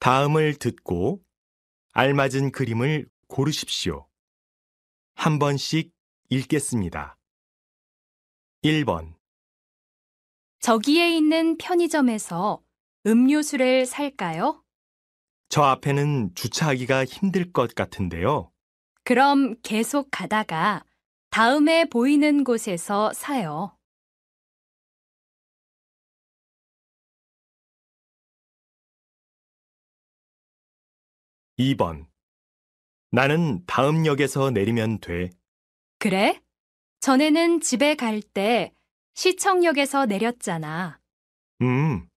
다음을 듣고 알맞은 그림을 고르십시오. 한 번씩 읽겠습니다. 1번 저기에 있는 편의점에서 음료수를 살까요? 저 앞에는 주차하기가 힘들 것 같은데요. 그럼 계속 가다가 다음에 보이는 곳에서 사요. 2번. 나는 다음 역에서 내리면 돼. 그래? 전에는 집에 갈 때 시청역에서 내렸잖아. 음.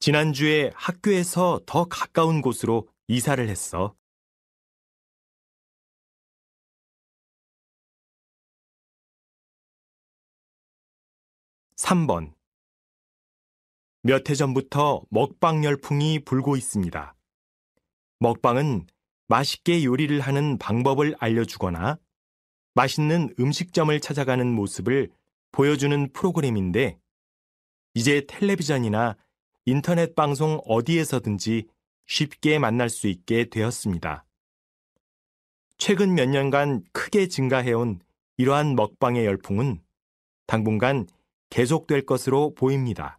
지난주에 학교에서 더 가까운 곳으로 이사를 했어. 3번. 몇 해 전부터 먹방 열풍이 불고 있습니다. 먹방은 맛있게 요리를 하는 방법을 알려주거나 맛있는 음식점을 찾아가는 모습을 보여주는 프로그램인데 이제 텔레비전이나 인터넷 방송 어디에서든지 쉽게 만날 수 있게 되었습니다. 최근 몇 년간 크게 증가해온 이러한 먹방의 열풍은 당분간 계속될 것으로 보입니다.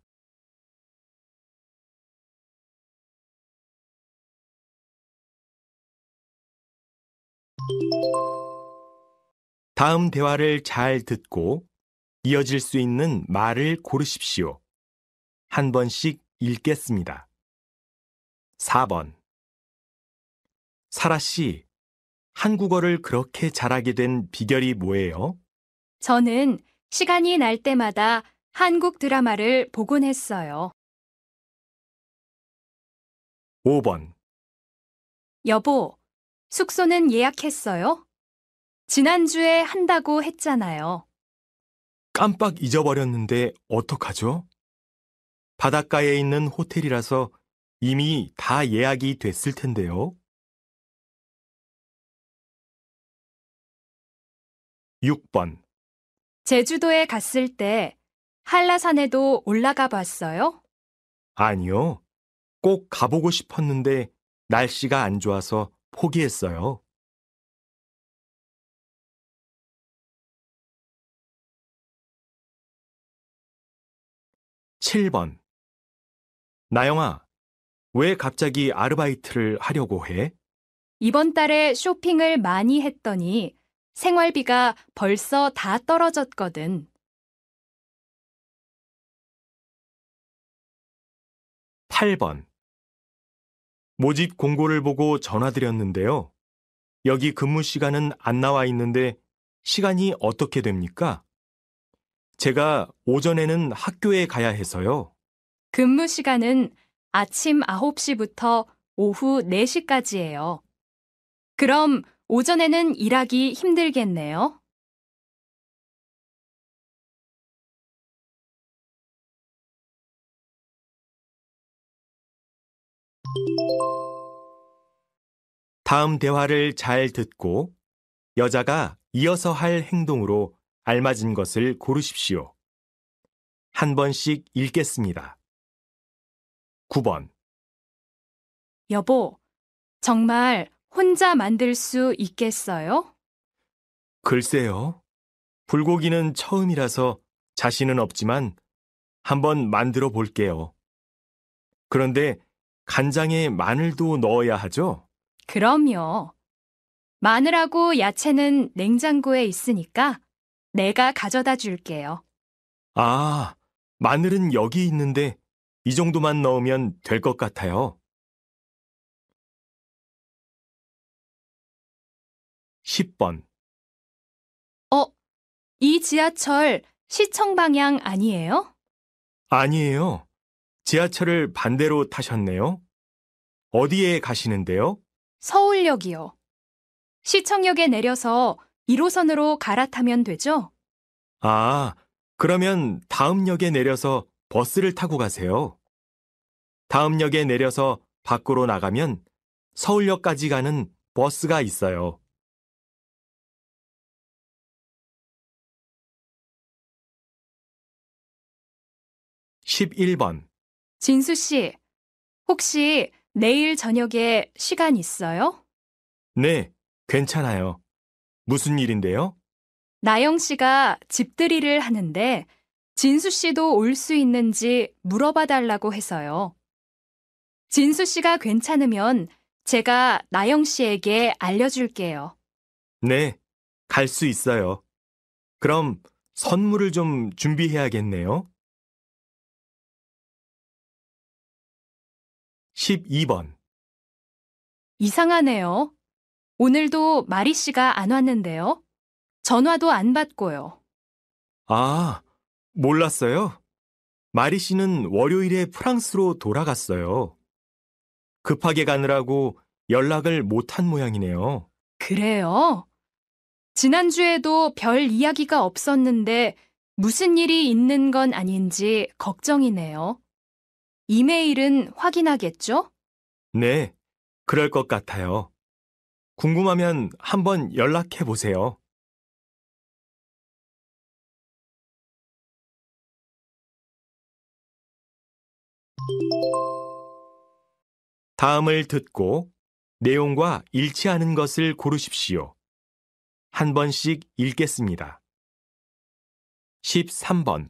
다음 대화를 잘 듣고 이어질 수 있는 말을 고르십시오. 한 번씩 읽겠습니다. 4번. 사라 씨, 한국어를 그렇게 잘하게 된 비결이 뭐예요? 저는 시간이 날 때마다 한국 드라마를 보곤 했어요. 5번. 여보, 숙소는 예약했어요? 지난주에 한다고 했잖아요. 깜빡 잊어버렸는데 어떡하죠? 바닷가에 있는 호텔이라서 이미 다 예약이 됐을 텐데요. 6번 제주도에 갔을 때 한라산에도 올라가 봤어요? 아니요. 꼭 가보고 싶었는데 날씨가 안 좋아서 포기했어요. (7번) 나영아, 왜 갑자기 아르바이트를 하려고 해? 이번 달에 쇼핑을 많이 했더니 생활비가 벌써 다 떨어졌거든. 8번 모집 공고를 보고 전화드렸는데요. 여기 근무 시간은 안 나와 있는데 시간이 어떻게 됩니까? 제가 오전에는 학교에 가야 해서요. 근무 시간은 아침 9시부터 오후 4시까지예요. 그럼 오전에는 일하기 힘들겠네요. 다음 대화를 잘 듣고 여자가 이어서 할 행동으로 알맞은 것을 고르십시오. 한 번씩 읽겠습니다. 9번. 여보, 정말 혼자 만들 수 있겠어요? 글쎄요. 불고기는 처음이라서 자신은 없지만 한 번 만들어 볼게요. 그런데 간장에 마늘도 넣어야 하죠? 그럼요. 마늘하고 야채는 냉장고에 있으니까 내가 가져다 줄게요. 아, 마늘은 여기 있는데 이 정도만 넣으면 될 것 같아요. 10번. 어, 이 지하철 시청 방향 아니에요? 아니에요. 지하철을 반대로 타셨네요. 어디에 가시는데요? 서울역이요. 시청역에 내려서 1호선으로 갈아타면 되죠? 아, 그러면 다음 역에 내려서 버스를 타고 가세요. 다음 역에 내려서 밖으로 나가면 서울역까지 가는 버스가 있어요. (11번) 진수 씨, 혹시 내일 저녁에 시간 있어요? 네, 괜찮아요. 무슨 일인데요? 나영 씨가 집들이를 하는데 진수 씨도 올 수 있는지 물어봐 달라고 해서요. 진수 씨가 괜찮으면 제가 나영 씨에게 알려줄게요. 네, 갈 수 있어요. 그럼 선물을 좀 준비해야겠네요. 12번. 이상하네요. 오늘도 마리 씨가 안 왔는데요. 전화도 안 받고요. 아, 몰랐어요? 마리 씨는 월요일에 프랑스로 돌아갔어요. 급하게 가느라고 연락을 못한 모양이네요. 그래요? 지난주에도 별 이야기가 없었는데 무슨 일이 있는 건 아닌지 걱정이네요. 이메일은 확인하겠죠? 네, 그럴 것 같아요. 궁금하면 한번 연락해 보세요. 다음을 듣고 내용과 일치하는 것을 고르십시오. 한 번씩 읽겠습니다. 13번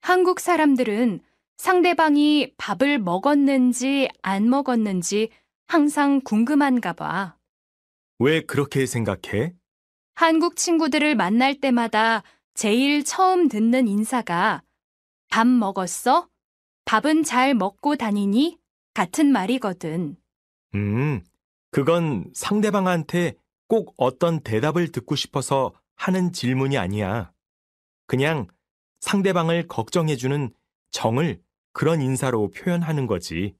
한국 사람들은 상대방이 밥을 먹었는지 안 먹었는지 항상 궁금한가 봐. 왜 그렇게 생각해? 한국 친구들을 만날 때마다 제일 처음 듣는 인사가 밥 먹었어? 밥은 잘 먹고 다니니? 같은 말이거든. 음, 그건 상대방한테 꼭 어떤 대답을 듣고 싶어서 하는 질문이 아니야. 그냥 상대방을 걱정해주는 정을 그런 인사로 표현하는 거지.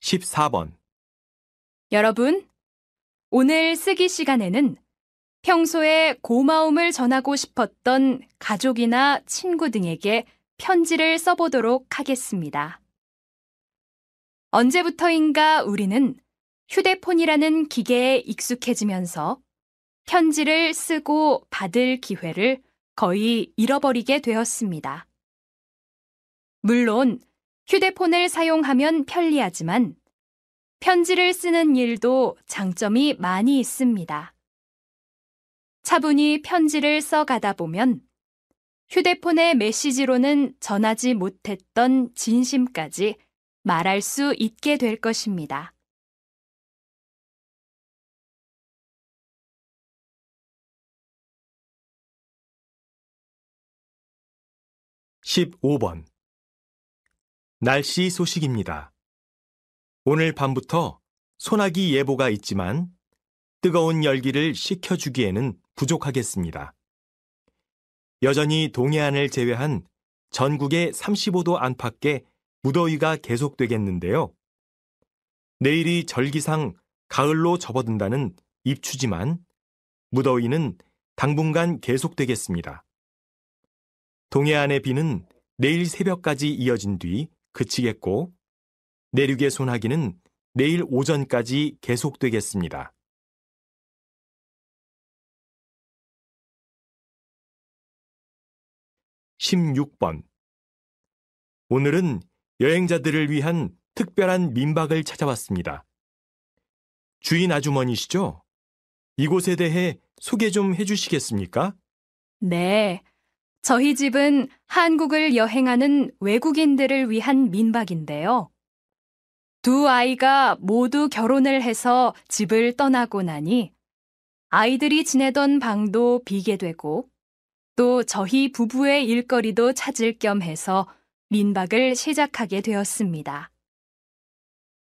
십사 번 여러분, 오늘 쓰기 시간에는 평소에 고마움을 전하고 싶었던 가족이나 친구 등에게 편지를 써보도록 하겠습니다. 언제부터인가 우리는 휴대폰이라는 기계에 익숙해지면서 편지를 쓰고 받을 기회를 거의 잃어버리게 되었습니다. 물론 휴대폰을 사용하면 편리하지만 편지를 쓰는 일도 장점이 많이 있습니다. 차분히 편지를 써가다 보면 휴대폰의 메시지로는 전하지 못했던 진심까지 말할 수 있게 될 것입니다. 15번 날씨 소식입니다. 오늘 밤부터 소나기 예보가 있지만 뜨거운 열기를 식혀주기에는 부족하겠습니다. 여전히 동해안을 제외한 전국의 35도 안팎의 무더위가 계속되겠는데요. 내일이 절기상 가을로 접어든다는 입추지만 무더위는 당분간 계속되겠습니다. 동해안의 비는 내일 새벽까지 이어진 뒤 그치겠고 내륙의 소나기는 내일 오전까지 계속되겠습니다. 1 6번 오늘은 여행자들을 위한 특별한 민박을 찾아왔습니다. 주인 아주머니시죠? 이곳에 대해 소개 좀 해주시겠습니까? 네, 저희 집은 한국을 여행하는 외국인들을 위한 민박인데요. 두 아이가 모두 결혼을 해서 집을 떠나고 나니 아이들이 지내던 방도 비게 되고 또 저희 부부의 일거리도 찾을 겸 해서 민박을 시작하게 되었습니다.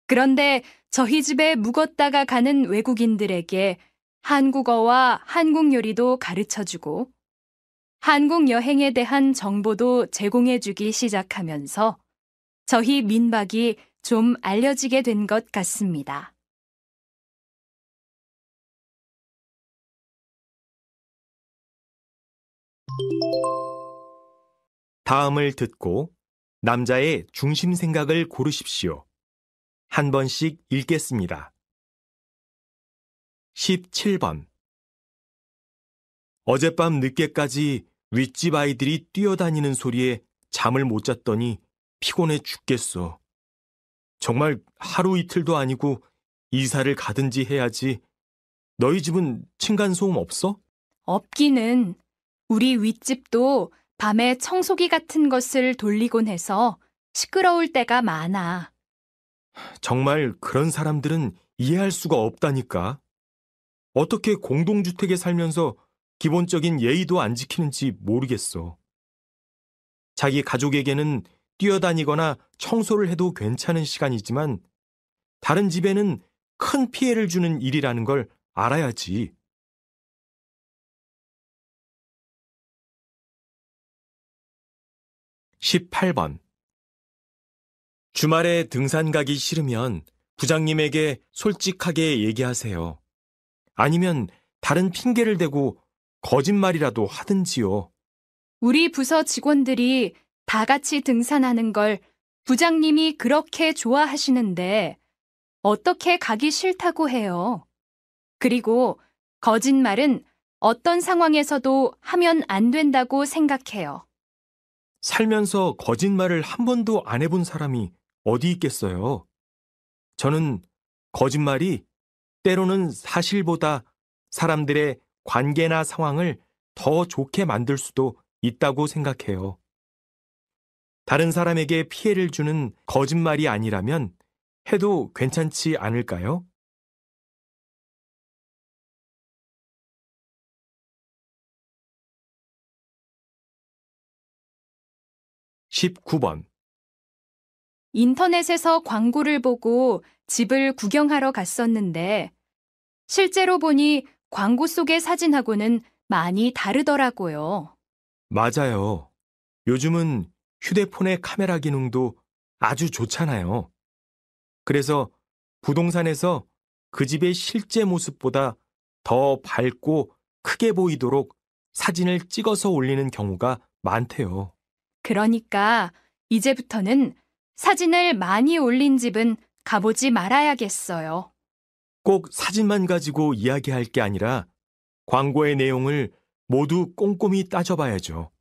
그런데 저희 집에 묵었다가 가는 외국인들에게 한국어와 한국 요리도 가르쳐 주고 한국 여행에 대한 정보도 제공해주기 시작하면서 저희 민박이 좀 알려지게 된 것 같습니다. 다음을 듣고 남자의 중심 생각을 고르십시오. 한 번씩 읽겠습니다. 17번 어젯밤 늦게까지 윗집 아이들이 뛰어다니는 소리에 잠을 못 잤더니 피곤해 죽겠어. 정말 하루 이틀도 아니고 이사를 가든지 해야지. 너희 집은 층간소음 없어? 없기는 우리 윗집도 밤에 청소기 같은 것을 돌리곤 해서 시끄러울 때가 많아. 정말 그런 사람들은 이해할 수가 없다니까. 어떻게 공동주택에 살면서 기본적인 예의도 안 지키는지 모르겠어. 자기 가족에게는 뛰어다니거나 청소를 해도 괜찮은 시간이지만 다른 집에는 큰 피해를 주는 일이라는 걸 알아야지. 1 8번 주말에 등산 가기 싫으면 부장님에게 솔직하게 얘기하세요. 아니면 다른 핑계를 대고 거짓말이라도 하든지요. 우리 부서 직원들이 다 같이 등산하는 걸 부장님이 그렇게 좋아하시는데 어떻게 가기 싫다고 해요. 그리고 거짓말은 어떤 상황에서도 하면 안 된다고 생각해요. 살면서 거짓말을 한 번도 안 해본 사람이 어디 있겠어요? 저는 거짓말이 때로는 사실보다 사람들의 관계나 상황을 더 좋게 만들 수도 있다고 생각해요. 다른 사람에게 피해를 주는 거짓말이 아니라면 해도 괜찮지 않을까요? 1 9번 인터넷에서 광고를 보고 집을 구경하러 갔었는데 실제로 보니 광고 속의 사진하고는 많이 다르더라고요. 맞아요. 요즘은 휴대폰의 카메라 기능도 아주 좋잖아요. 그래서 부동산에서 그 집의 실제 모습보다 더 밝고 크게 보이도록 사진을 찍어서 올리는 경우가 많대요. 그러니까 이제부터는 사진을 많이 올린 집은 가보지 말아야겠어요. 꼭 사진만 가지고 이야기할 게 아니라 광고의 내용을 모두 꼼꼼히 따져봐야죠.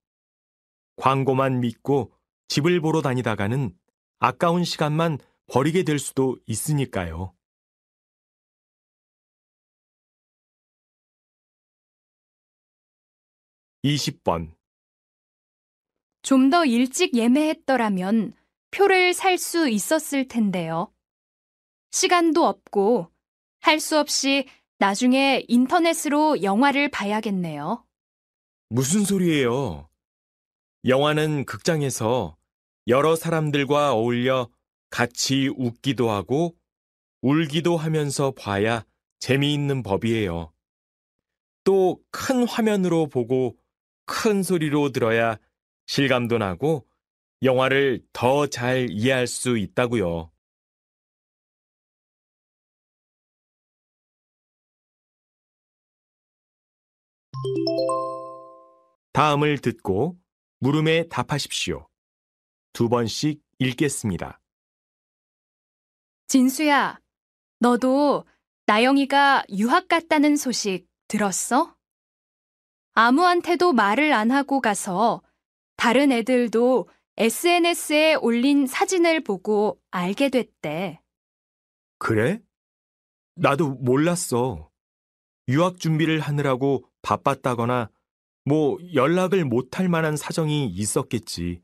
광고만 믿고 집을 보러 다니다가는 아까운 시간만 버리게 될 수도 있으니까요. 2 0번좀 더 일찍 예매했더라면 표를 살 수 있었을 텐데요. 시간도 없고 할수 없이 나중에 인터넷으로 영화를 봐야겠네요. 무슨 소리예요? 영화는 극장에서 여러 사람들과 어울려 같이 웃기도 하고 울기도 하면서 봐야 재미있는 법이에요. 또 큰 화면으로 보고 큰 소리로 들어야 실감도 나고 영화를 더 잘 이해할 수 있다고요. 다음을 듣고 물음에 답하십시오. 두 번씩 읽겠습니다. 진수야, 너도 나영이가 유학 갔다는 소식 들었어? 아무한테도 말을 안 하고 가서 다른 애들도 SNS에 올린 사진을 보고 알게 됐대. 그래? 나도 몰랐어. 유학 준비를 하느라고 바빴다거나 뭐 연락을 못할 만한 사정이 있었겠지.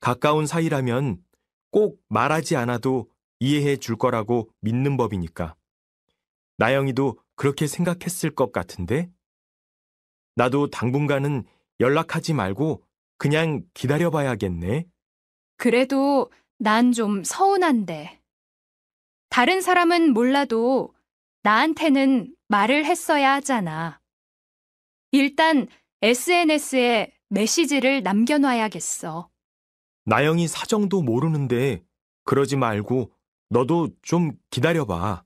가까운 사이라면 꼭 말하지 않아도 이해해 줄 거라고 믿는 법이니까. 나영이도 그렇게 생각했을 것 같은데? 나도 당분간은 연락하지 말고 그냥 기다려봐야겠네. 그래도 난 좀 서운한데. 다른 사람은 몰라도 나한테는 말을 했어야 하잖아. 일단 SNS에 메시지를 남겨놔야겠어. 나영이 사정도 모르는데 그러지 말고 너도 좀 기다려봐.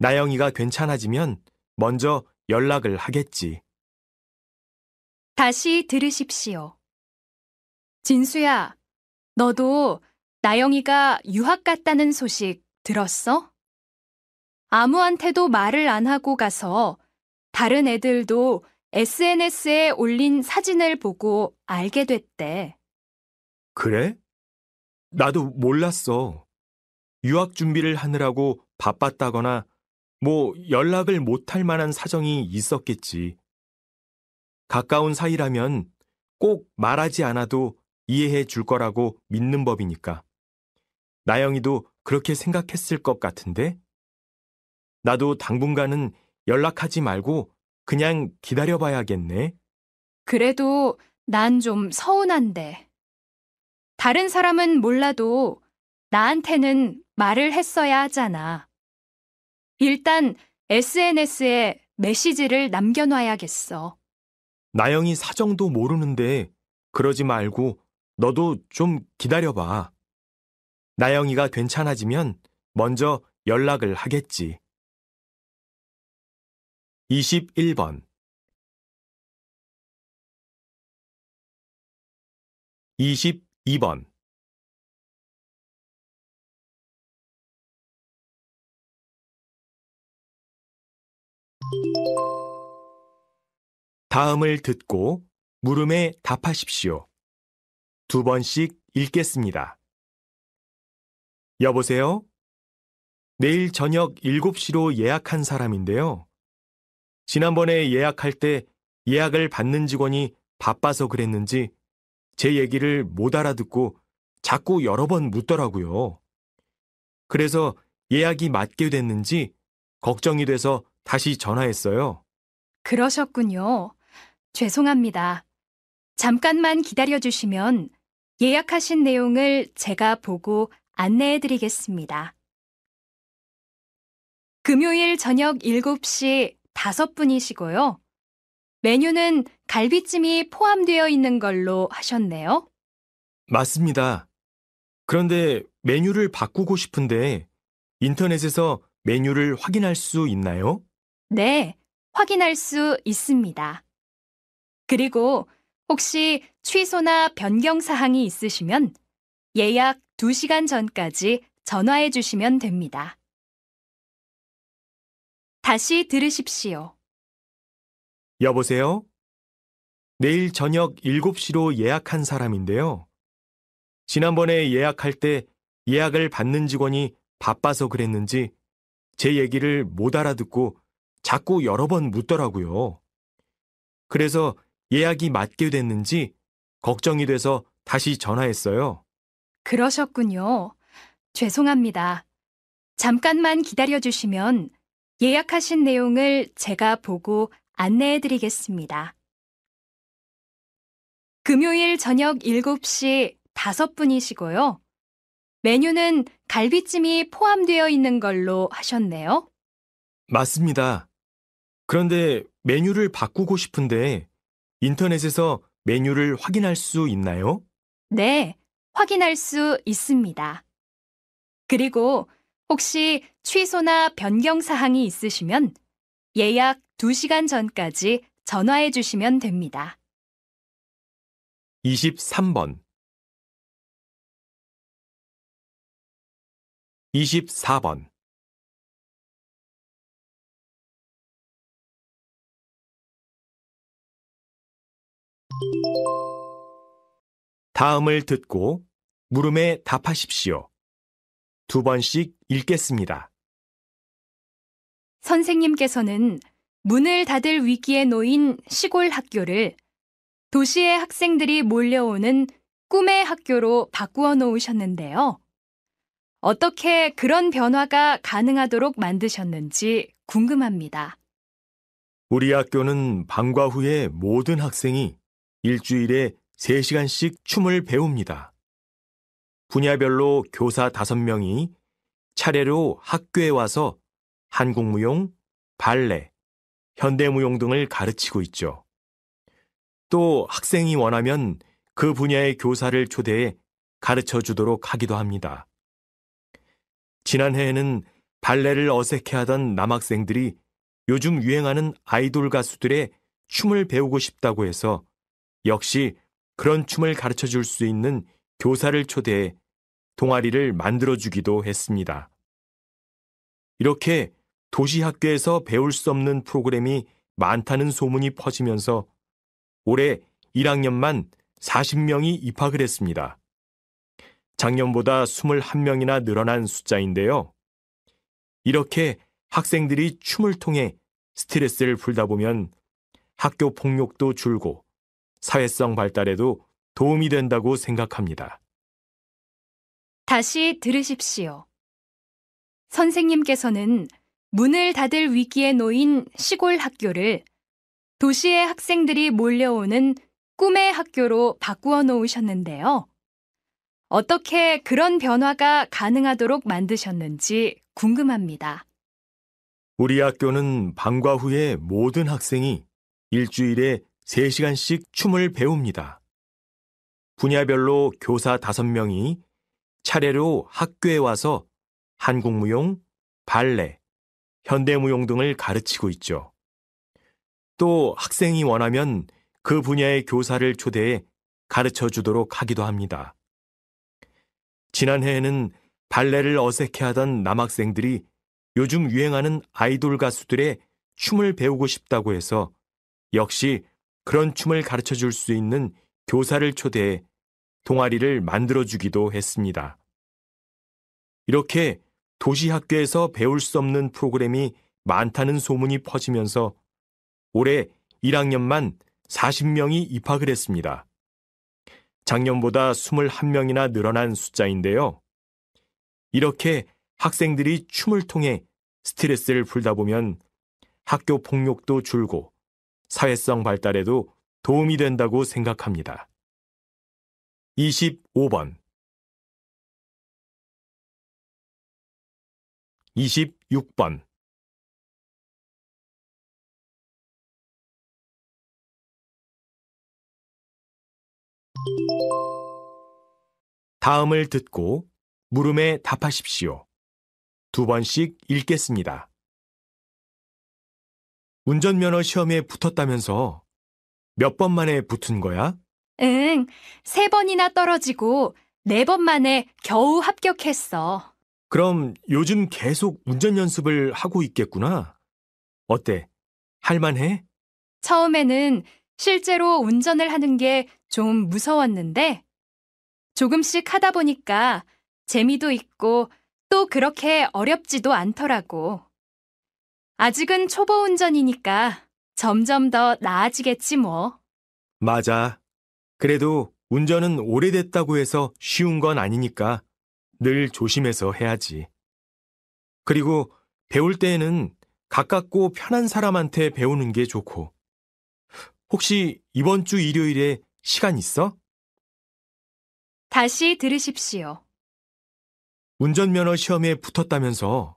나영이가 괜찮아지면 먼저 연락을 하겠지. 다시 들으십시오. 진수야, 너도 나영이가 유학 갔다는 소식 들었어? 아무한테도 말을 안 하고 가서 다른 애들도 SNS에 올린 사진을 보고 알게 됐대. 그래? 나도 몰랐어. 유학 준비를 하느라고 바빴다거나 뭐 연락을 못할 만한 사정이 있었겠지. 가까운 사이라면 꼭 말하지 않아도 이해해 줄 거라고 믿는 법이니까. 나영이도 그렇게 생각했을 것 같은데? 나도 당분간은 연락하지 말고 그냥 기다려봐야겠네. 그래도 난 좀 서운한데. 다른 사람은 몰라도 나한테는 말을 했어야 하잖아. 일단 SNS에 메시지를 남겨놔야겠어. 나영이 사정도 모르는데 그러지 말고 너도 좀 기다려봐. 나영이가 괜찮아지면 먼저 연락을 하겠지. 21번 22번 '다음을 듣고 물음에 답하십시오. 두 번씩 읽겠습니다. 여보세요? 내일 저녁 7시로 예약한 사람인데요. 지난번에 예약할 때 예약을 받는 직원이 바빠서 그랬는지 제 얘기를 못 알아듣고 자꾸 여러 번 묻더라고요. 그래서 예약이 맞게 됐는지 걱정이 돼서 다시 전화했어요. 그러셨군요. 죄송합니다. 잠깐만 기다려주시면 예약하신 내용을 제가 보고 안내해 드리겠습니다. 금요일 저녁 7시 다섯 분이시고요. 메뉴는 갈비찜이 포함되어 있는 걸로 하셨네요. 맞습니다. 그런데 메뉴를 바꾸고 싶은데 인터넷에서 메뉴를 확인할 수 있나요? 네, 확인할 수 있습니다. 그리고 혹시 취소나 변경 사항이 있으시면 예약 2시간 전까지 전화해 주시면 됩니다. 다시 들으십시오. 여보세요? 내일 저녁 7시로 예약한 사람인데요. 지난번에 예약할 때 예약을 받는 직원이 바빠서 그랬는지 제 얘기를 못 알아듣고 자꾸 여러 번 묻더라고요. 그래서 예약이 맞게 됐는지 걱정이 돼서 다시 전화했어요. 그러셨군요. 죄송합니다. 잠깐만 기다려 주시면 예약하신 내용을 제가 보고 안내해 드리겠습니다. 금요일 저녁 7시 5분이시고요. 메뉴는 갈비찜이 포함되어 있는 걸로 하셨네요. 맞습니다. 그런데 메뉴를 바꾸고 싶은데 인터넷에서 메뉴를 확인할 수 있나요? 네, 확인할 수 있습니다. 그리고 혹시 취소나 변경 사항이 있으시면 예약 2시간 전까지 전화해 주시면 됩니다. 23번 24번 '다음을 듣고 물음에 답하십시오. 두 번씩 읽겠습니다. 선생님께서는 문을 닫을 위기에 놓인 시골 학교를 도시의 학생들이 몰려오는 꿈의 학교로 바꾸어 놓으셨는데요. 어떻게 그런 변화가 가능하도록 만드셨는지 궁금합니다. 우리 학교는 방과 후에 모든 학생이 일주일에 3시간씩 춤을 배웁니다. 분야별로 교사 5명이 차례로 학교에 와서 한국무용, 발레, 현대무용 등을 가르치고 있죠. 또 학생이 원하면 그 분야의 교사를 초대해 가르쳐 주도록 하기도 합니다. 지난해에는 발레를 어색해하던 남학생들이 요즘 유행하는 아이돌 가수들의 춤을 배우고 싶다고 해서 역시 그런 춤을 가르쳐 줄 수 있는 교사를 초대해 동아리를 만들어주기도 했습니다. 이렇게 도시학교에서 배울 수 없는 프로그램이 많다는 소문이 퍼지면서 올해 1학년만 40명이 입학을 했습니다. 작년보다 21명이나 늘어난 숫자인데요. 이렇게 학생들이 춤을 통해 스트레스를 풀다 보면 학교 폭력도 줄고 사회성 발달에도 도움이 된다고 생각합니다. 다시 들으십시오. 선생님께서는 문을 닫을 위기에 놓인 시골 학교를 도시의 학생들이 몰려오는 꿈의 학교로 바꾸어 놓으셨는데요. 어떻게 그런 변화가 가능하도록 만드셨는지 궁금합니다. 우리 학교는 방과 후에 모든 학생이 일주일에 3시간씩 춤을 배웁니다. 분야별로 교사 5명이 차례로 학교에 와서 한국무용, 발레, 현대무용 등을 가르치고 있죠. 또 학생이 원하면 그 분야의 교사를 초대해 가르쳐 주도록 하기도 합니다. 지난해에는 발레를 어색해하던 남학생들이 요즘 유행하는 아이돌 가수들의 춤을 배우고 싶다고 해서 역시 그런 춤을 가르쳐 줄 수 있는 교사를 초대해 동아리를 만들어주기도 했습니다. 이렇게 도시학교에서 배울 수 없는 프로그램이 많다는 소문이 퍼지면서 올해 1학년만 40명이 입학을 했습니다. 작년보다 21명이나 늘어난 숫자인데요. 이렇게 학생들이 춤을 통해 스트레스를 풀다 보면 학교 폭력도 줄고 사회성 발달에도 도움이 된다고 생각합니다. 25번 26번 '다음을 듣고 물음에 답하십시오. 두 번씩 읽겠습니다. 운전면허 시험에 붙었다면서 몇번 만에 붙은 거야? 응, 세 번이나 떨어지고 네 번 만에 겨우 합격했어. 그럼 요즘 계속 운전 연습을 하고 있겠구나. 어때? 할만해? 처음에는 실제로 운전을 하는 게 좀 무서웠는데 조금씩 하다 보니까 재미도 있고 또 그렇게 어렵지도 않더라고. 아직은 초보 운전이니까 점점 더 나아지겠지 뭐. 맞아. 그래도 운전은 오래됐다고 해서 쉬운 건 아니니까 늘 조심해서 해야지. 그리고 배울 때에는 가깝고 편한 사람한테 배우는 게 좋고. 혹시 이번 주 일요일에 시간 있어? 다시 들으십시오. 운전면허 시험에 붙었다면서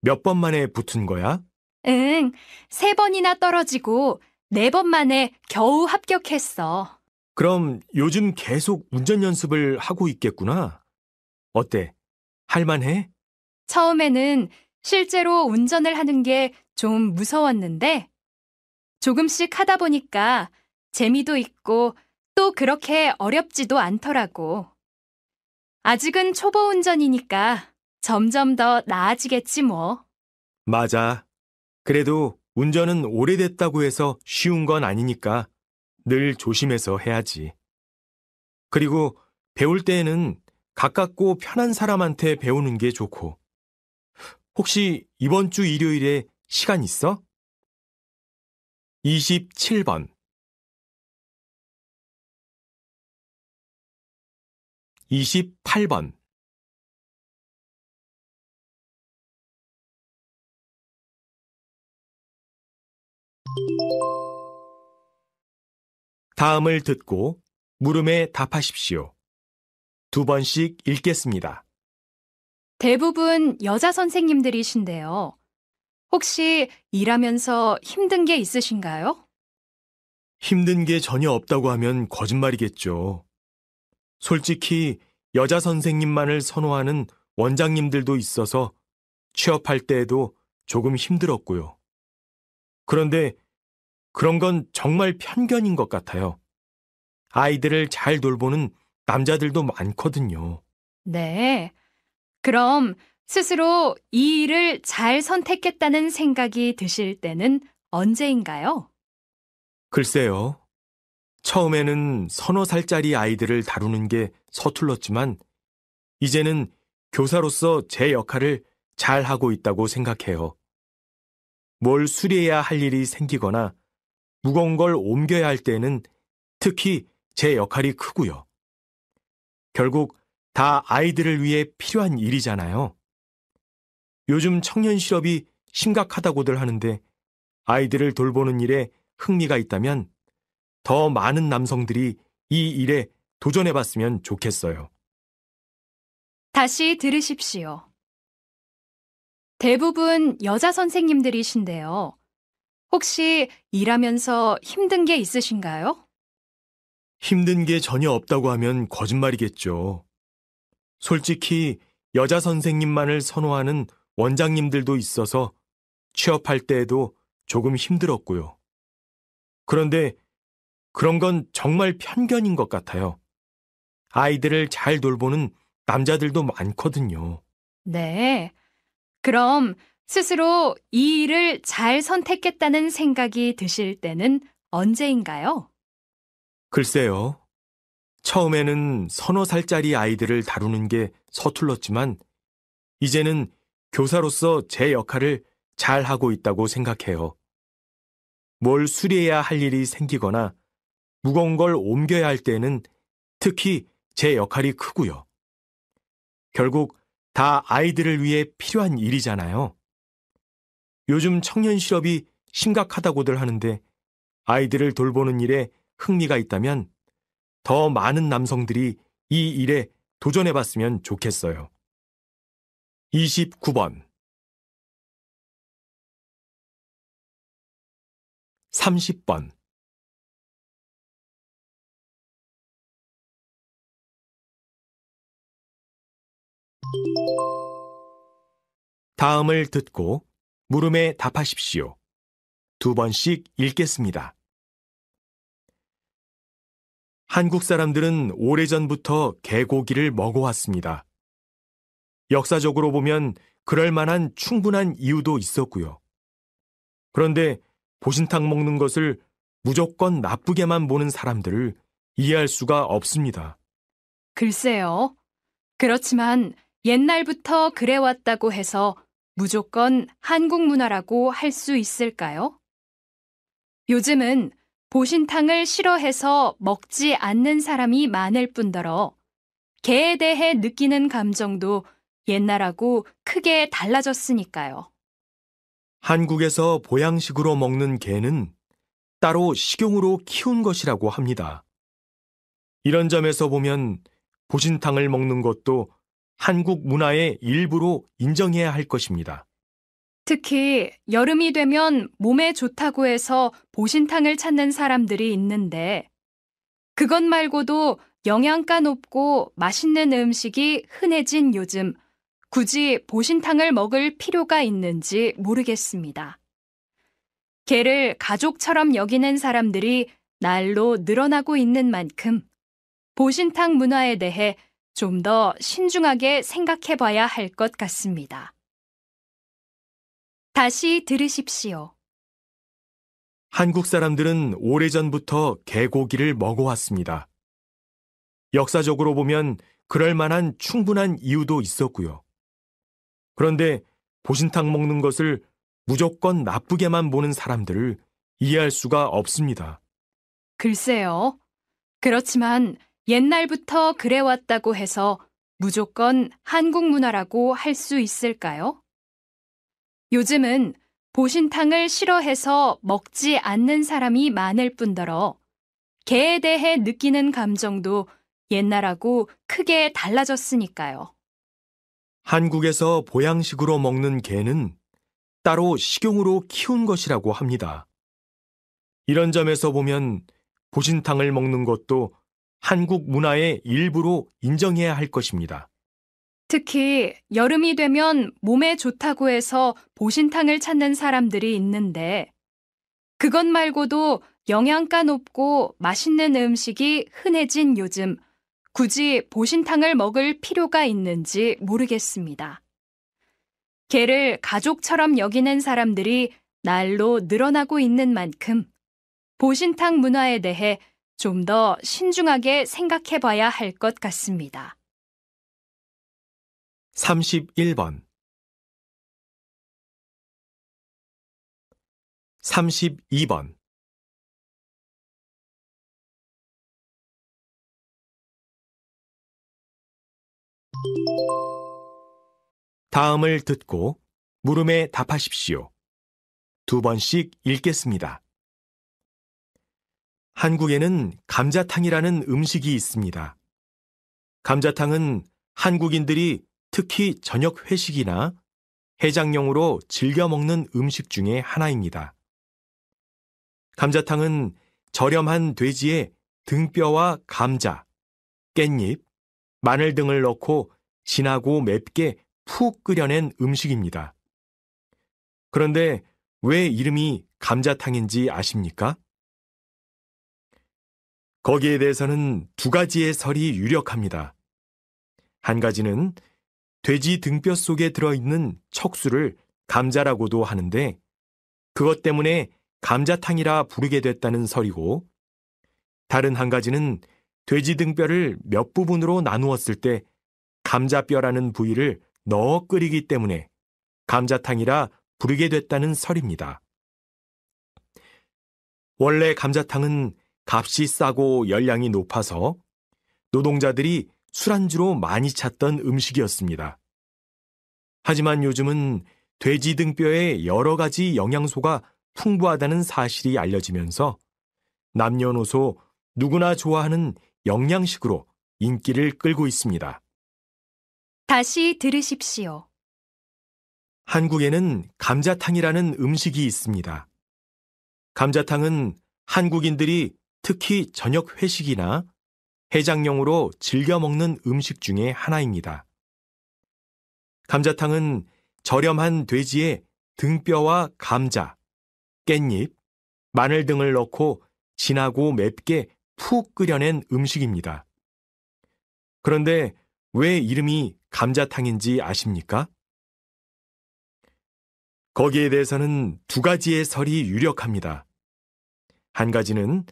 몇 번 만에 붙은 거야? 응, 세 번이나 떨어지고 네 번 만에 겨우 합격했어. 그럼 요즘 계속 운전 연습을 하고 있겠구나. 어때? 할만해? 처음에는 실제로 운전을 하는 게 좀 무서웠는데 조금씩 하다 보니까 재미도 있고 또 그렇게 어렵지도 않더라고. 아직은 초보 운전이니까 점점 더 나아지겠지 뭐. 맞아. 그래도 운전은 오래됐다고 해서 쉬운 건 아니니까 늘 조심해서 해야지. 그리고 배울 때에는 가깝고 편한 사람한테 배우는 게 좋고. 혹시 이번 주 일요일에 시간 있어? 27번 28번 다음을 듣고 물음에 답하십시오. 두 번씩 읽겠습니다. 대부분 여자 선생님들이신데요. 혹시 일하면서 힘든 게 있으신가요? 힘든 게 전혀 없다고 하면 거짓말이겠죠. 솔직히 여자 선생님만을 선호하는 원장님들도 있어서 취업할 때에도 조금 힘들었고요. 그런데 그런 건 정말 편견인 것 같아요. 아이들을 잘 돌보는 남자들도 많거든요. 네. 그럼 스스로 이 일을 잘 선택했다는 생각이 드실 때는 언제인가요? 글쎄요. 처음에는 서너 살짜리 아이들을 다루는 게 서툴렀지만 이제는 교사로서 제 역할을 잘 하고 있다고 생각해요. 뭘 수리해야 할 일이 생기거나 무거운 걸 옮겨야 할 때는 특히 제 역할이 크고요. 결국 다 아이들을 위해 필요한 일이잖아요. 요즘 청년 실업이 심각하다고들 하는데 아이들을 돌보는 일에 흥미가 있다면 더 많은 남성들이 이 일에 도전해 봤으면 좋겠어요. 다시 들으십시오. 대부분 여자 선생님들이신데요. 혹시 일하면서 힘든 게 있으신가요? 힘든 게 전혀 없다고 하면 거짓말이겠죠. 솔직히 여자 선생님만을 선호하는 원장님들도 있어서 취업할 때에도 조금 힘들었고요. 그런데 그런 건 정말 편견인 것 같아요. 아이들을 잘 돌보는 남자들도 많거든요. 네. 그럼 스스로 이 일을 잘 선택했다는 생각이 드실 때는 언제인가요? 글쎄요. 처음에는 서너 살짜리 아이들을 다루는 게 서툴렀지만 이제는 교사로서 제 역할을 잘 하고 있다고 생각해요. 뭘 수리해야 할 일이 생기거나 무거운 걸 옮겨야 할 때는 특히 제 역할이 크고요. 결국 다 아이들을 위해 필요한 일이잖아요. 요즘 청년 실업이 심각하다고들 하는데 아이들을 돌보는 일에 흥미가 있다면 더 많은 남성들이 이 일에 도전해 봤으면 좋겠어요. 29번 30번 '다음을 듣고 물음에 답하십시오. 두 번씩 읽겠습니다. 한국 사람들은 오래전부터 개고기를 먹어왔습니다. 역사적으로 보면 그럴 만한 충분한 이유도 있었고요. 그런데 보신탕 먹는 것을 무조건 나쁘게만 보는 사람들을 이해할 수가 없습니다. 글쎄요. 그렇지만 옛날부터 그래왔다고 해서 무조건 한국 문화라고 할 수 있을까요? 요즘은 보신탕을 싫어해서 먹지 않는 사람이 많을 뿐더러 개에 대해 느끼는 감정도 옛날하고 크게 달라졌으니까요. 한국에서 보양식으로 먹는 개는 따로 식용으로 키운 것이라고 합니다. 이런 점에서 보면 보신탕을 먹는 것도 한국 문화의 일부로 인정해야 할 것입니다. 특히 여름이 되면 몸에 좋다고 해서 보신탕을 찾는 사람들이 있는데 그것 말고도 영양가 높고 맛있는 음식이 흔해진 요즘 굳이 보신탕을 먹을 필요가 있는지 모르겠습니다. 개를 가족처럼 여기는 사람들이 날로 늘어나고 있는 만큼 보신탕 문화에 대해 좀더 신중하게 생각해 봐야 할 것 같습니다. 다시 들으십시오. 한국 사람들은 오래전부터 개고기를 먹어왔습니다. 역사적으로 보면 그럴 만한 충분한 이유도 있었고요. 그런데 보신탕 먹는 것을 무조건 나쁘게만 보는 사람들을 이해할 수가 없습니다. 글쎄요. 그렇지만 옛날부터 그래왔다고 해서 무조건 한국 문화라고 할 수 있을까요? 요즘은 보신탕을 싫어해서 먹지 않는 사람이 많을 뿐더러 개에 대해 느끼는 감정도 옛날하고 크게 달라졌으니까요. 한국에서 보양식으로 먹는 개는 따로 식용으로 키운 것이라고 합니다. 이런 점에서 보면 보신탕을 먹는 것도 한국 문화의 일부로 인정해야 할 것입니다. 특히 여름이 되면 몸에 좋다고 해서 보신탕을 찾는 사람들이 있는데 그것 말고도 영양가 높고 맛있는 음식이 흔해진 요즘 굳이 보신탕을 먹을 필요가 있는지 모르겠습니다. 개를 가족처럼 여기는 사람들이 날로 늘어나고 있는 만큼 보신탕 문화에 대해 좀더 신중하게 생각해 봐야 할 것 같습니다. 31번 32번 '다음을 듣고 물음에 답하십시오. 두 번씩 읽겠습니다. 한국에는 감자탕이라는 음식이 있습니다. 감자탕은 한국인들이 특히 저녁 회식이나 해장용으로 즐겨 먹는 음식 중의 하나입니다. 감자탕은 저렴한 돼지에 등뼈와 감자, 깻잎, 마늘 등을 넣고 진하고 맵게 푹 끓여낸 음식입니다. 그런데 왜 이름이 감자탕인지 아십니까? 거기에 대해서는 두 가지의 설이 유력합니다. 한 가지는 돼지 등뼈 속에 들어있는 척수를 감자라고도 하는데 그것 때문에 감자탕이라 부르게 됐다는 설이고 다른 한 가지는 돼지 등뼈를 몇 부분으로 나누었을 때 감자뼈라는 부위를 넣어 끓이기 때문에 감자탕이라 부르게 됐다는 설입니다. 원래 감자탕은 값이 싸고 열량이 높아서 노동자들이 술안주로 많이 찾던 음식이었습니다. 하지만 요즘은 돼지 등뼈에 여러 가지 영양소가 풍부하다는 사실이 알려지면서 남녀노소 누구나 좋아하는 영양식으로 인기를 끌고 있습니다. 다시 들으십시오. 한국에는 감자탕이라는 음식이 있습니다. 감자탕은 한국인들이 특히 저녁 회식이나 해장용으로 즐겨 먹는 음식 중의 하나입니다. 감자탕은 저렴한 돼지에 등뼈와 감자, 깻잎, 마늘 등을 넣고 진하고 맵게 푹 끓여낸 음식입니다. 그런데 왜 이름이 감자탕인지 아십니까? 거기에 대해서는 두 가지의 설이 유력합니다. 한 가지는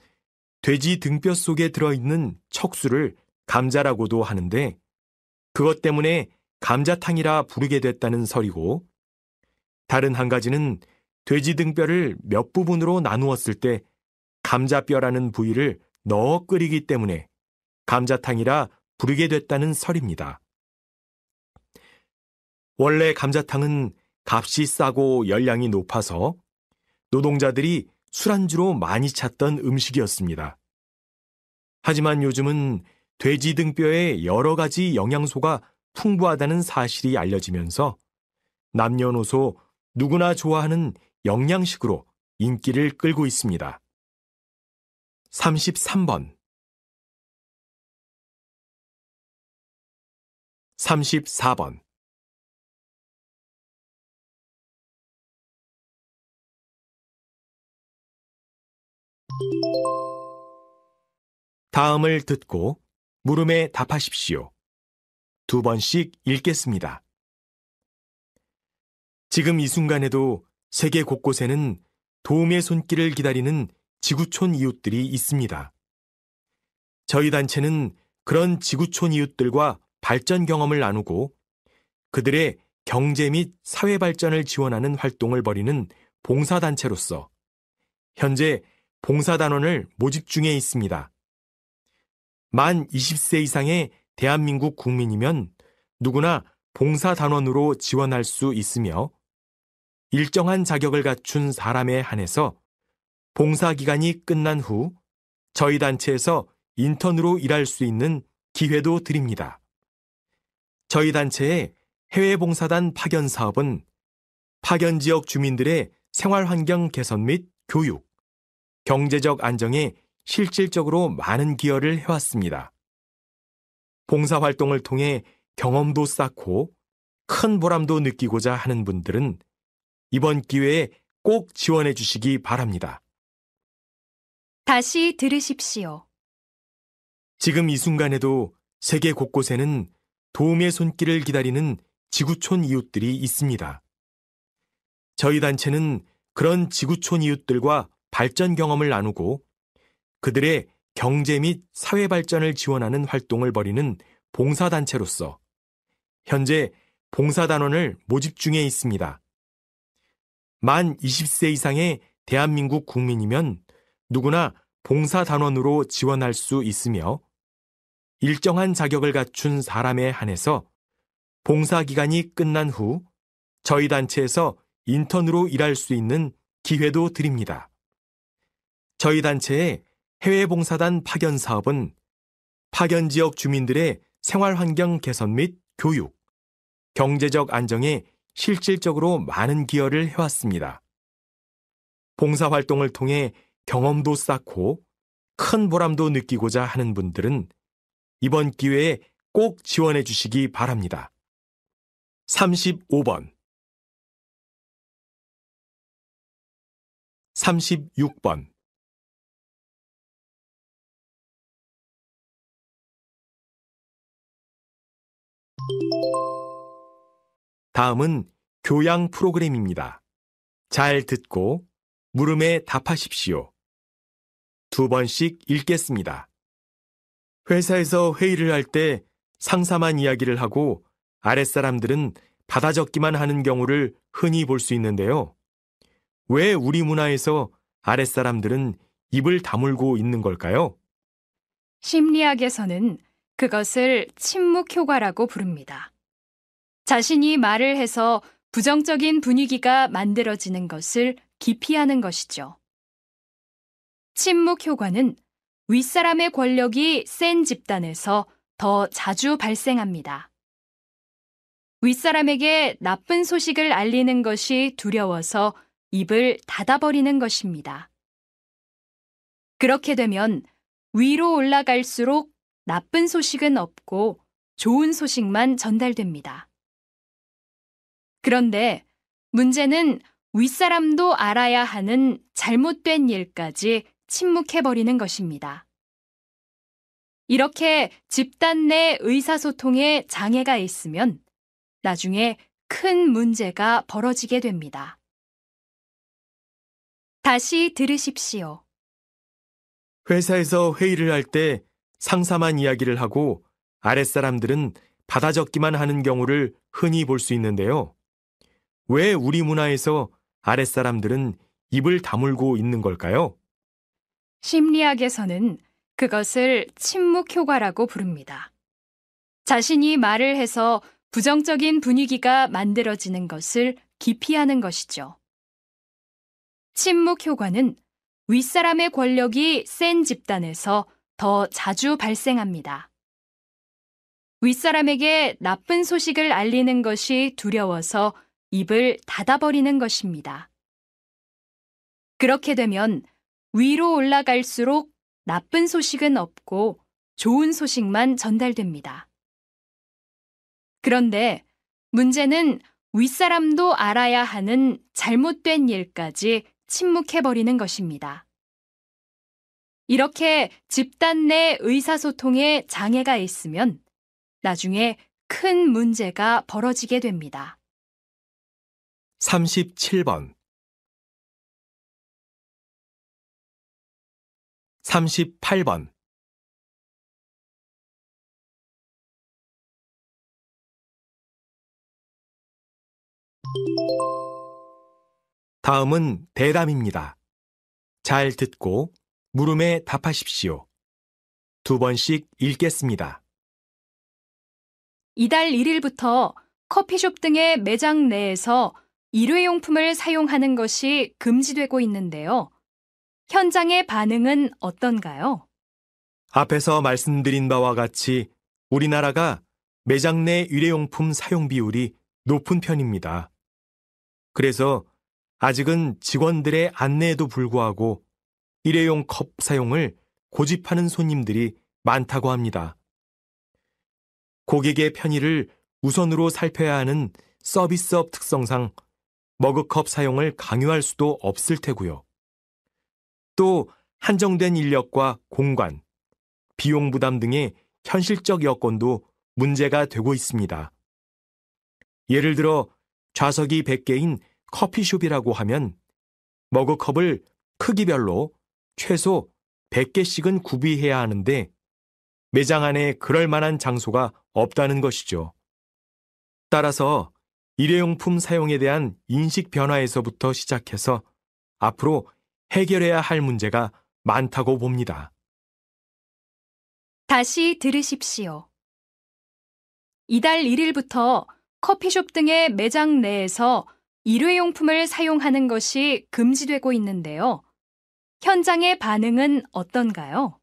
돼지 등뼈 속에 들어있는 척수를 감자라고도 하는데 그것 때문에 감자탕이라 부르게 됐다는 설이고 다른 한 가지는 돼지 등뼈를 몇 부분으로 나누었을 때 감자뼈라는 부위를 넣어 끓이기 때문에 감자탕이라 부르게 됐다는 설입니다. 원래 감자탕은 값이 싸고 열량이 높아서 노동자들이 술안주로 많이 찾던 음식이었습니다. 하지만 요즘은 돼지 등뼈에 여러 가지 영양소가 풍부하다는 사실이 알려지면서 남녀노소 누구나 좋아하는 영양식으로 인기를 끌고 있습니다. 33번 34번 다음을 듣고 물음에 답하십시오. 두 번씩 읽겠습니다. 지금 이 순간에도 세계 곳곳에는 도움의 손길을 기다리는 지구촌 이웃들이 있습니다. 저희 단체는 그런 지구촌 이웃들과 발전 경험을 나누고 그들의 경제 및 사회 발전을 지원하는 활동을 벌이는 봉사단체로서 현재 봉사단원을 모집 중에 있습니다. 만 20세 이상의 대한민국 국민이면 누구나 봉사단원으로 지원할 수 있으며 일정한 자격을 갖춘 사람에 한해서 봉사기간이 끝난 후 저희 단체에서 인턴으로 일할 수 있는 기회도 드립니다. 저희 단체의 해외봉사단 파견 사업은 파견 지역 주민들의 생활환경 개선 및 교육, 경제적 안정에 실질적으로 많은 기여를 해왔습니다. 봉사활동을 통해 경험도 쌓고 큰 보람도 느끼고자 하는 분들은 이번 기회에 꼭 지원해 주시기 바랍니다. 다시 들으십시오. 지금 이 순간에도 세계 곳곳에는 도움의 손길을 기다리는 지구촌 이웃들이 있습니다. 저희 단체는 그런 지구촌 이웃들과 발전 경험을 나누고 그들의 경제 및 사회 발전을 지원하는 활동을 벌이는 봉사단체로서 현재 봉사단원을 모집 중에 있습니다. 만 20세 이상의 대한민국 국민이면 누구나 봉사단원으로 지원할 수 있으며 일정한 자격을 갖춘 사람에 한해서 봉사기간이 끝난 후 저희 단체에서 인턴으로 일할 수 있는 기회도 드립니다. 저희 단체의 해외봉사단 파견 사업은 파견 지역 주민들의 생활 환경 개선 및 교육, 경제적 안정에 실질적으로 많은 기여를 해왔습니다. 봉사 활동을 통해 경험도 쌓고 큰 보람도 느끼고자 하는 분들은 이번 기회에 꼭 지원해 주시기 바랍니다. 35번 36번 다음은 교양 프로그램입니다. 잘 듣고 물음에 답하십시오. 두 번씩 읽겠습니다. 회사에서 회의를 할 때 상사만 이야기를 하고 아랫사람들은 받아 적기만 하는 경우를 흔히 볼 수 있는데요. 왜 우리 문화에서 아랫사람들은 입을 다물고 있는 걸까요? 심리학에서는 그것을 침묵 효과라고 부릅니다. 자신이 말을 해서 부정적인 분위기가 만들어지는 것을 기피하는 것이죠. 침묵 효과는 윗사람의 권력이 센 집단에서 더 자주 발생합니다. 윗사람에게 나쁜 소식을 알리는 것이 두려워서 입을 닫아버리는 것입니다. 그렇게 되면 위로 올라갈수록 나쁜 소식은 없고 좋은 소식만 전달됩니다. 그런데 문제는 윗사람도 알아야 하는 잘못된 일까지 침묵해버리는 것입니다. 이렇게 집단 내 의사소통에 장애가 있으면 나중에 큰 문제가 벌어지게 됩니다. 다시 들으십시오. 회사에서 회의를 할때 상사만 이야기를 하고 아랫사람들은 받아 적기만 하는 경우를 흔히 볼 수 있는데요. 왜 우리 문화에서 아랫사람들은 입을 다물고 있는 걸까요? 심리학에서는 그것을 침묵 효과라고 부릅니다. 자신이 말을 해서 부정적인 분위기가 만들어지는 것을 기피하는 것이죠. 침묵 효과는 윗사람의 권력이 센 집단에서 더 자주 발생합니다. 윗사람에게 나쁜 소식을 알리는 것이 두려워서 입을 닫아버리는 것입니다. 그렇게 되면 위로 올라갈수록 나쁜 소식은 없고 좋은 소식만 전달됩니다. 그런데 문제는 윗사람도 알아야 하는 잘못된 일까지 침묵해버리는 것입니다. 이렇게 집단 내 의사소통에 장애가 있으면 나중에 큰 문제가 벌어지게 됩니다. 37번 38번 '다음은 대담입니다. 잘 듣고 물음에 답하십시오. 두 번씩 읽겠습니다. 이달 1일부터 커피숍 등의 매장 내에서 일회용품을 사용하는 것이 금지되고 있는데요. 현장의 반응은 어떤가요? 앞에서 말씀드린 바와 같이 우리나라가 매장 내 일회용품 사용 비율이 높은 편입니다. 그래서 아직은 직원들의 안내에도 불구하고 일회용 컵 사용을 고집하는 손님들이 많다고 합니다. 고객의 편의를 우선으로 살펴야 하는 서비스업 특성상 머그컵 사용을 강요할 수도 없을 테고요. 또 한정된 인력과 공간, 비용 부담 등의 현실적 여건도 문제가 되고 있습니다. 예를 들어 좌석이 100개인 커피숍이라고 하면 머그컵을 크기별로 최소 100개씩은 구비해야 하는데 매장 안에 그럴 만한 장소가 없다는 것이죠. 따라서 일회용품 사용에 대한 인식 변화에서부터 시작해서 앞으로 해결해야 할 문제가 많다고 봅니다. 다시 들으십시오. 이달 1일부터 커피숍 등의 매장 내에서 일회용품을 사용하는 것이 금지되고 있는데요. 현장의 반응은 어떤가요?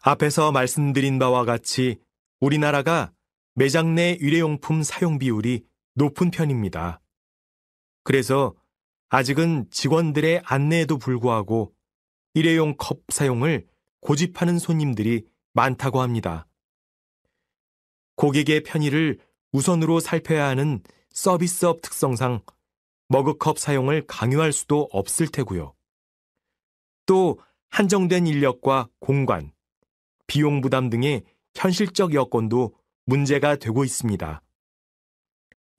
앞에서 말씀드린 바와 같이 우리나라가 매장 내 일회용품 사용 비율이 높은 편입니다. 그래서 아직은 직원들의 안내에도 불구하고 일회용 컵 사용을 고집하는 손님들이 많다고 합니다. 고객의 편의를 우선으로 살펴야 하는 서비스업 특성상 머그컵 사용을 강요할 수도 없을 테고요. 또 한정된 인력과 공간, 비용 부담 등의 현실적 여건도 문제가 되고 있습니다.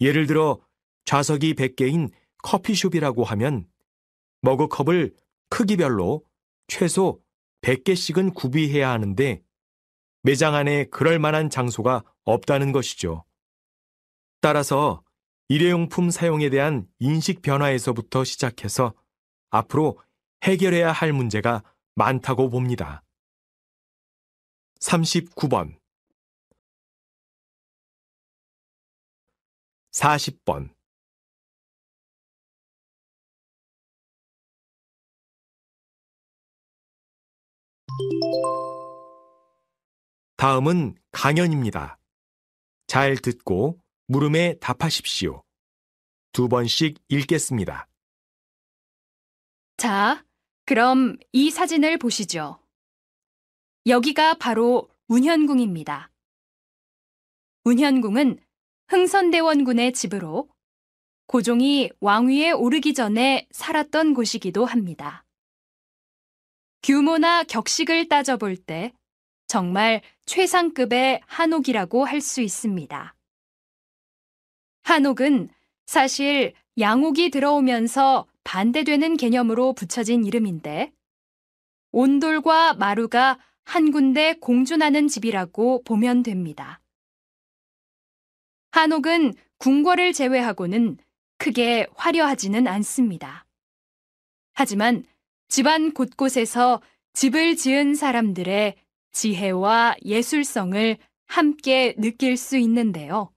예를 들어 좌석이 100개인 커피숍이라고 하면 머그컵을 크기별로 최소 100개씩은 구비해야 하는데 매장 안에 그럴 만한 장소가 없다는 것이죠. 따라서 일회용품 사용에 대한 인식 변화에서부터 시작해서 앞으로 해결해야 할 문제가 많다고 봅니다. 39번 40번 '다음은 강연입니다. 잘 듣고 물음에 답하십시오. 두 번씩 읽겠습니다. 자, 그럼 이 사진을 보시죠. 여기가 바로 운현궁입니다. 운현궁은 흥선대원군의 집으로 고종이 왕위에 오르기 전에 살았던 곳이기도 합니다. 규모나 격식을 따져볼 때 정말 최상급의 한옥이라고 할 수 있습니다. 한옥은 사실 양옥이 들어오면서 반대되는 개념으로 붙여진 이름인데 온돌과 마루가 한 군데 공존하는 집이라고 보면 됩니다. 한옥은 궁궐을 제외하고는 크게 화려하지는 않습니다. 하지만 집안 곳곳에서 집을 지은 사람들의 지혜와 예술성을 함께 느낄 수 있는데요.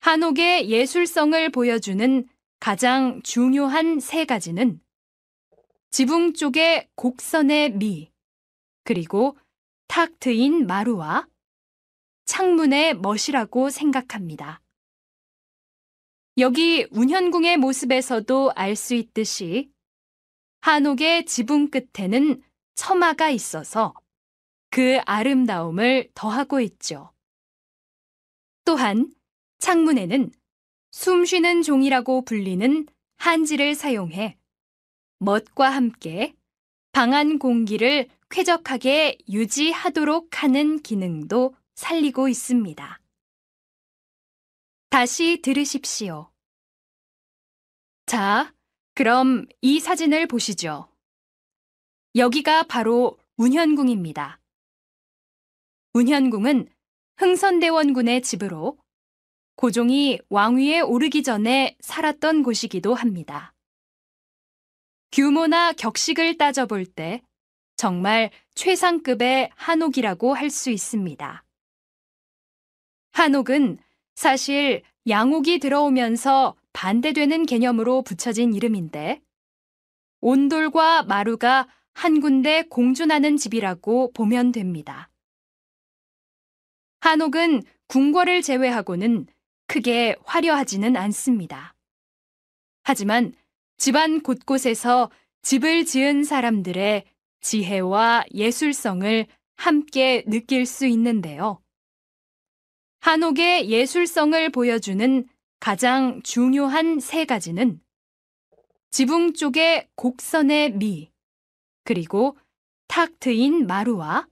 한옥의 예술성을 보여주는 가장 중요한 세 가지는 지붕 쪽의 곡선의 미, 그리고 탁 트인 마루와 창문의 멋이라고 생각합니다. 여기 운현궁의 모습에서도 알 수 있듯이 한옥의 지붕 끝에는 처마가 있어서 그 아름다움을 더하고 있죠. 또한 창문에는 숨쉬는 종이라고 불리는 한지를 사용해 멋과 함께 방안 공기를 쾌적하게 유지하도록 하는 기능도 살리고 있습니다. 다시 들으십시오. 자, 그럼 이 사진을 보시죠. 여기가 바로 운현궁입니다. 운현궁은 흥선대원군의 집으로 고종이 왕위에 오르기 전에 살았던 곳이기도 합니다. 규모나 격식을 따져볼 때 정말 최상급의 한옥이라고 할 수 있습니다. 한옥은 사실 양옥이 들어오면서 반대되는 개념으로 붙여진 이름인데 온돌과 마루가 한 군데 공존하는 집이라고 보면 됩니다. 한옥은 궁궐을 제외하고는 크게 화려하지는 않습니다. 하지만 집안 곳곳에서 집을 지은 사람들의 지혜와 예술성을 함께 느낄 수 있는데요. 한옥의 예술성을 보여주는 가장 중요한 세 가지는 지붕 쪽의 곡선의 미, 그리고 탁 트인 마루와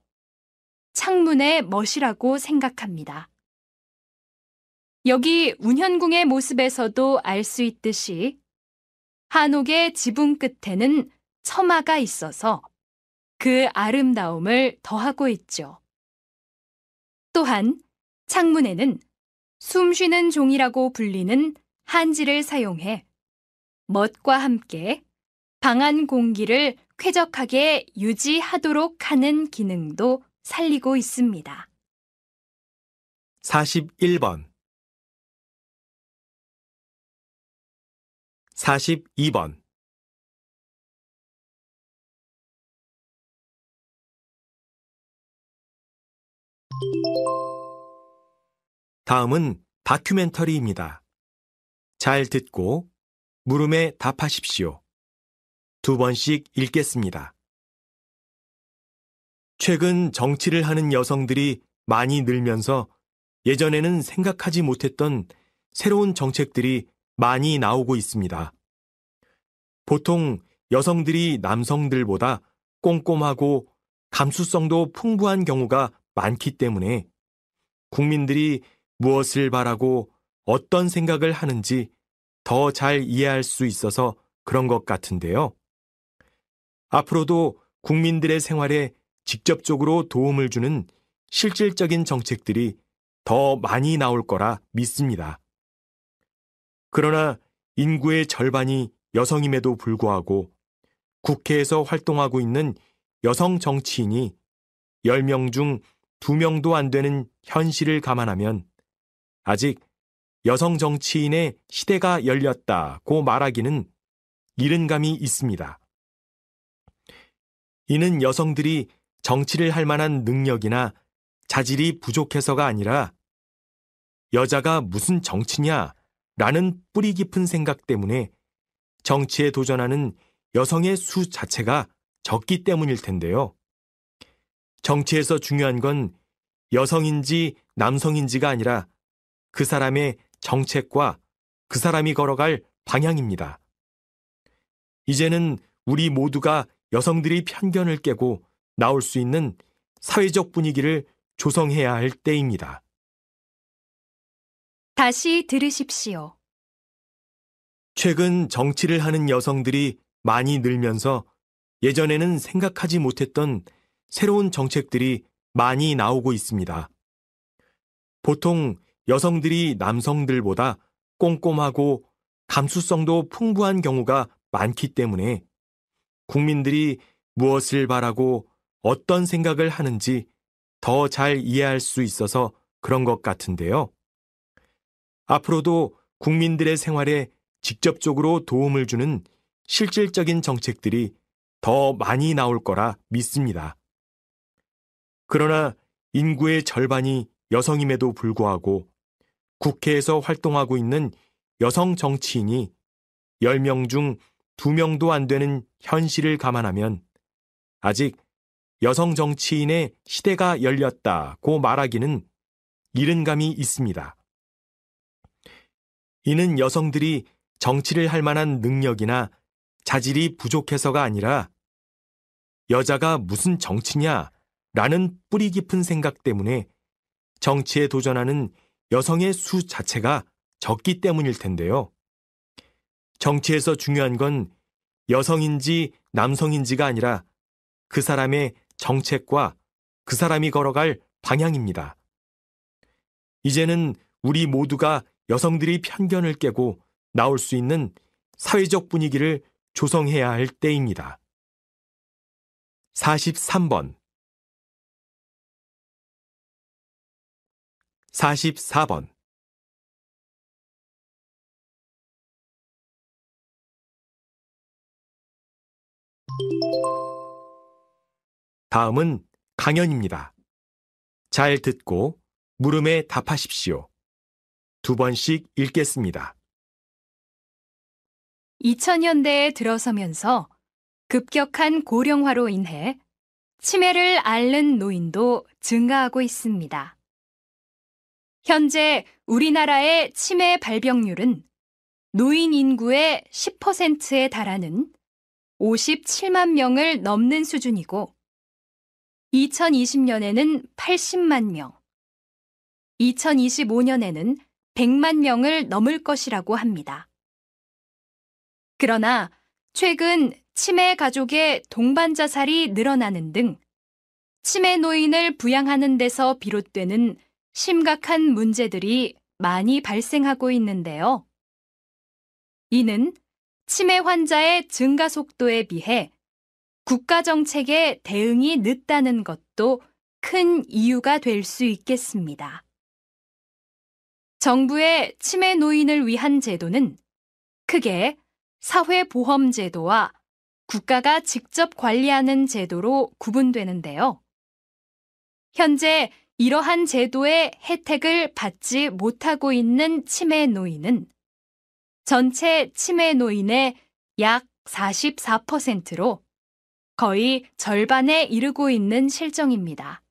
창문의 멋이라고 생각합니다. 여기 운현궁의 모습에서도 알 수 있듯이 한옥의 지붕 끝에는 처마가 있어서 그 아름다움을 더하고 있죠. 또한 창문에는 숨쉬는 종이라고 불리는 한지를 사용해 멋과 함께 방안 공기를 쾌적하게 유지하도록 하는 기능도 살리고 있습니다. 41번 42번 '다음은 다큐멘터리입니다. 잘 듣고 물음에 답하십시오. 두 번씩 읽겠습니다. 최근 정치를 하는 여성들이 많이 늘면서 예전에는 생각하지 못했던 새로운 정책들이 많이 나오고 있습니다. 보통 여성들이 남성들보다 꼼꼼하고 감수성도 풍부한 경우가 많기 때문에 국민들이 무엇을 바라고 어떤 생각을 하는지 더 잘 이해할 수 있어서 그런 것 같은데요. 앞으로도 국민들의 생활에 직접적으로 도움을 주는 실질적인 정책들이 더 많이 나올 거라 믿습니다. 그러나 인구의 절반이 여성임에도 불구하고 국회에서 활동하고 있는 여성 정치인이 10명 중 2명도 안 되는 현실을 감안하면 아직 여성 정치인의 시대가 열렸다고 말하기는 이른 감이 있습니다. 이는 여성들이 정치를 할 만한 능력이나 자질이 부족해서가 아니라 여자가 무슨 정치냐 라는 뿌리 깊은 생각 때문에 정치에 도전하는 여성의 수 자체가 적기 때문일 텐데요. 정치에서 중요한 건 여성인지 남성인지가 아니라 그 사람의 정책과 그 사람이 걸어갈 방향입니다. 이제는 우리 모두가 여성들이 편견을 깨고 나올 수 있는 사회적 분위기를 조성해야 할 때입니다. 다시 들으십시오. 최근 정치를 하는 여성들이 많이 늘면서 예전에는 생각하지 못했던 새로운 정책들이 많이 나오고 있습니다. 보통 여성들이 남성들보다 꼼꼼하고 감수성도 풍부한 경우가 많기 때문에 국민들이 무엇을 바라고 어떤 생각을 하는지 더 잘 이해할 수 있어서 그런 것 같은데요. 앞으로도 국민들의 생활에 직접적으로 도움을 주는 실질적인 정책들이 더 많이 나올 거라 믿습니다. 그러나 인구의 절반이 여성임에도 불구하고 국회에서 활동하고 있는 여성 정치인이 10명 중 2명도 안 되는 현실을 감안하면 아직 여성 정치인의 시대가 열렸다고 말하기는 이른 감이 있습니다. 이는 여성들이 정치를 할 만한 능력이나 자질이 부족해서가 아니라 여자가 무슨 정치냐 라는 뿌리 깊은 생각 때문에 정치에 도전하는 여성의 수 자체가 적기 때문일 텐데요. 정치에서 중요한 건 여성인지 남성인지가 아니라 그 사람의 정책과 그 사람이 걸어갈 방향입니다. 이제는 우리 모두가 여성들이 편견을 깨고 나올 수 있는 사회적 분위기를 조성해야 할 때입니다. 43번 44번 다음은 강연입니다. 잘 듣고 물음에 답하십시오. 두 번씩 읽겠습니다. 2000년대에 들어서면서 급격한 고령화로 인해 치매를 앓는 노인도 증가하고 있습니다. 현재 우리나라의 치매 발병률은 노인 인구의 10%에 달하는 57만 명을 넘는 수준이고 2020년에는 80만 명, 2025년에는 100만 명을 넘을 것이라고 합니다. 그러나 최근 치매 가족의 동반 자살이 늘어나는 등 치매 노인을 부양하는 데서 비롯되는 심각한 문제들이 많이 발생하고 있는데요. 이는 치매 환자의 증가 속도에 비해 국가 정책의 대응이 늦다는 것도 큰 이유가 될 수 있겠습니다. 정부의 치매 노인을 위한 제도는 크게 사회보험제도와 국가가 직접 관리하는 제도로 구분되는데요. 현재 이러한 제도의 혜택을 받지 못하고 있는 치매 노인은 전체 치매 노인의 약 44%로 거의 절반에 이르고 있는 실정입니다.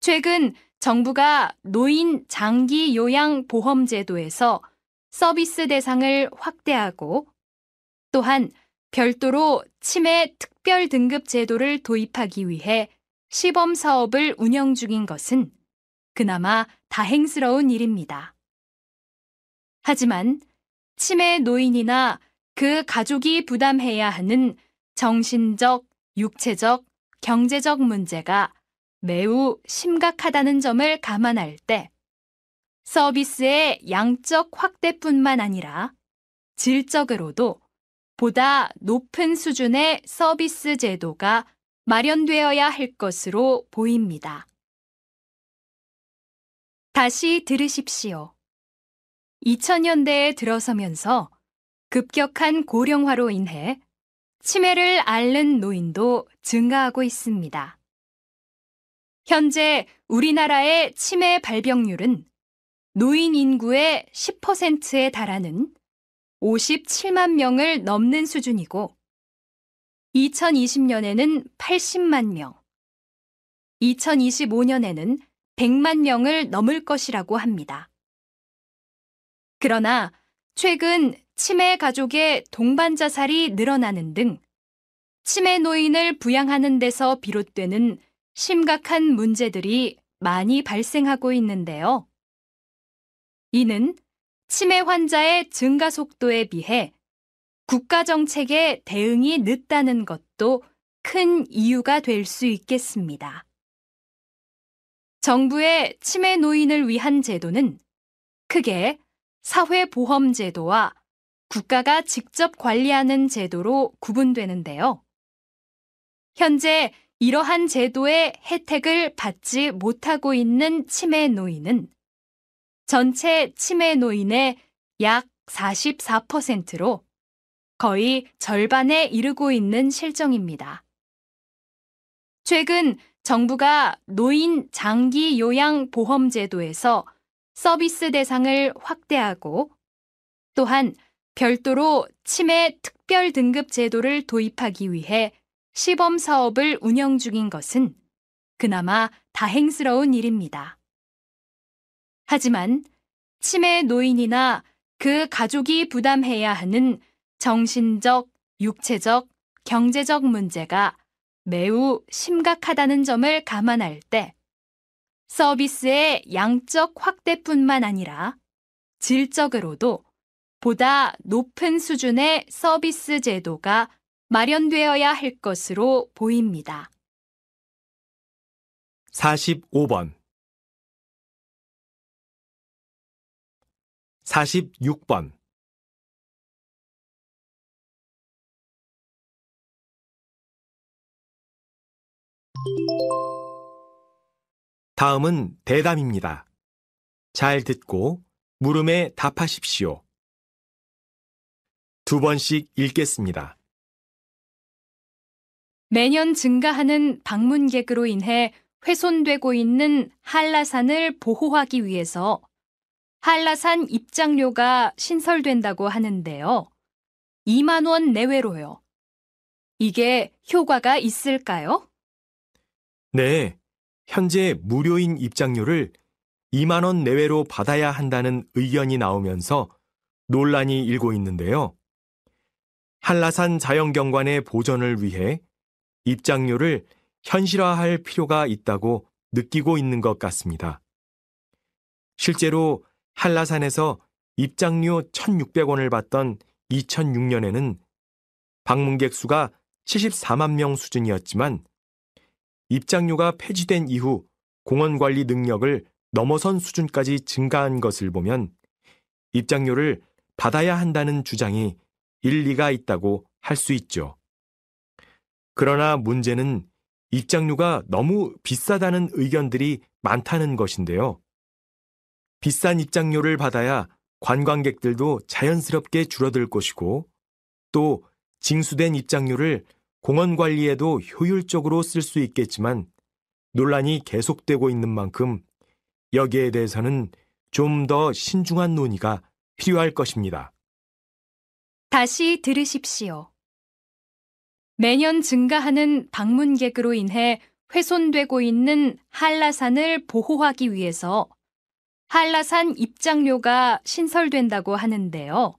최근 정부가 노인 장기 요양 보험 제도에서 서비스 대상을 확대하고 또한 별도로 치매 특별 등급 제도를 도입하기 위해 시범 사업을 운영 중인 것은 그나마 다행스러운 일입니다. 하지만 치매 노인이나 그 가족이 부담해야 하는 정신적, 육체적, 경제적 문제가 매우 심각하다는 점을 감안할 때 서비스의 양적 확대뿐만 아니라 질적으로도 보다 높은 수준의 서비스 제도가 마련되어야 할 것으로 보입니다. 다시 들으십시오. 2000년대에 들어서면서 급격한 고령화로 인해 치매를 앓는 노인도 증가하고 있습니다. 현재 우리나라의 치매 발병률은 노인 인구의 10%에 달하는 57만 명을 넘는 수준이고 2020년에는 80만 명, 2025년에는 100만 명을 넘을 것이라고 합니다. 그러나 최근 치매 가족의 동반 자살이 늘어나는 등 치매 노인을 부양하는 데서 비롯되는 심각한 문제들이 많이 발생하고 있는데요. 이는 치매 환자의 증가 속도에 비해 국가 정책의 대응이 늦다는 것도 큰 이유가 될 수 있겠습니다. 정부의 치매 노인을 위한 제도는 크게 사회보험제도와 국가가 직접 관리하는 제도로 구분되는데요. 현재 이러한 제도의 혜택을 받지 못하고 있는 치매 노인은 전체 치매 노인의 약 44%로 거의 절반에 이르고 있는 실정입니다. 최근 정부가 노인 장기 요양 보험 제도에서 서비스 대상을 확대하고 또한 별도로 치매 특별 등급 제도를 도입하기 위해 시범 사업을 운영 중인 것은 그나마 다행스러운 일입니다. 하지만 치매 노인이나 그 가족이 부담해야 하는 정신적, 육체적, 경제적 문제가 매우 심각하다는 점을 감안할 때 서비스의 양적 확대뿐만 아니라 질적으로도 보다 높은 수준의 서비스 제도가 마련되어야 할 것으로 보입니다. 45번 46번 '다음은 대담입니다. 잘 듣고 물음에 답하십시오. 두 번씩 읽겠습니다. 매년 증가하는 방문객으로 인해 훼손되고 있는 한라산을 보호하기 위해서 한라산 입장료가 신설된다고 하는데요. 2만 원 내외로요. 이게 효과가 있을까요? 네. 현재 무료인 입장료를 2만 원 내외로 받아야 한다는 의견이 나오면서 논란이 일고 있는데요. 한라산 자연경관의 보전을 위해 입장료를 현실화할 필요가 있다고 느끼고 있는 것 같습니다. 실제로 한라산에서 입장료 1,600원을 받던 2006년에는 방문객 수가 74만 명 수준이었지만 입장료가 폐지된 이후 공원 관리 능력을 넘어선 수준까지 증가한 것을 보면 입장료를 받아야 한다는 주장이 일리가 있다고 할 수 있죠. 그러나 문제는 입장료가 너무 비싸다는 의견들이 많다는 것인데요. 비싼 입장료를 받아야 관광객들도 자연스럽게 줄어들 것이고 또 징수된 입장료를 공원 관리에도 효율적으로 쓸 수 있겠지만 논란이 계속되고 있는 만큼 여기에 대해서는 좀 더 신중한 논의가 필요할 것입니다. 다시 들으십시오. 매년 증가하는 방문객으로 인해 훼손되고 있는 한라산을 보호하기 위해서 한라산 입장료가 신설된다고 하는데요.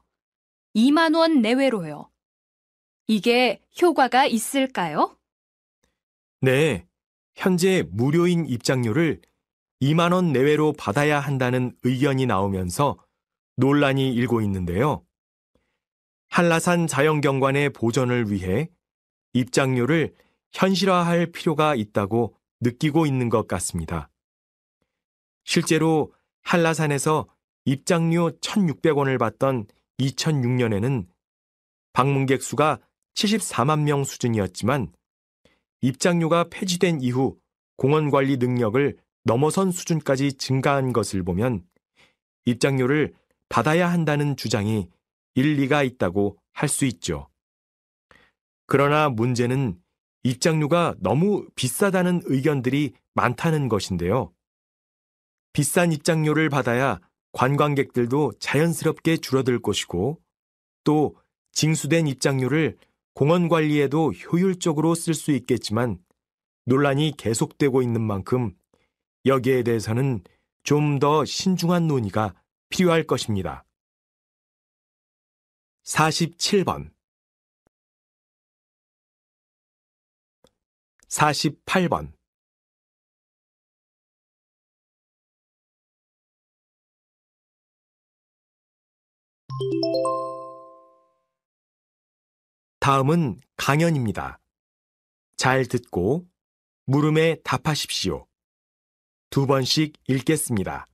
2만 원 내외로요. 이게 효과가 있을까요? 네. 현재 무료인 입장료를 2만 원 내외로 받아야 한다는 의견이 나오면서 논란이 일고 있는데요. 한라산 자연경관의 보전을 위해 입장료를 현실화할 필요가 있다고 느끼고 있는 것 같습니다. 실제로 한라산에서 입장료 1,600원을 받던 2006년에는 방문객 수가 74만 명 수준이었지만 입장료가 폐지된 이후 공원 관리 능력을 넘어선 수준까지 증가한 것을 보면 입장료를 받아야 한다는 주장이 일리가 있다고 할 수 있죠. 그러나 문제는 입장료가 너무 비싸다는 의견들이 많다는 것인데요. 비싼 입장료를 받아야 관광객들도 자연스럽게 줄어들 것이고 또 징수된 입장료를 공원 관리에도 효율적으로 쓸 수 있겠지만 논란이 계속되고 있는 만큼 여기에 대해서는 좀 더 신중한 논의가 필요할 것입니다. 47번 48번 다음은 강연입니다. 잘 듣고 물음에 답하십시오. 두 번씩 읽겠습니다.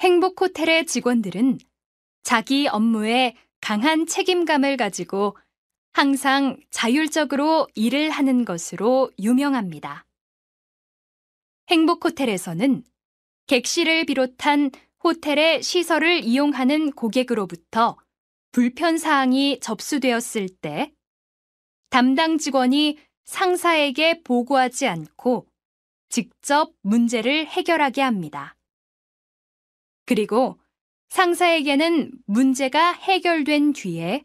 행복 호텔의 직원들은 자기 업무에 강한 책임감을 가지고 항상 자율적으로 일을 하는 것으로 유명합니다. 행복 호텔에서는 객실을 비롯한 호텔의 시설을 이용하는 고객으로부터 불편 사항이 접수되었을 때 담당 직원이 상사에게 보고하지 않고 직접 문제를 해결하게 합니다. 그리고 상사에게는 문제가 해결된 뒤에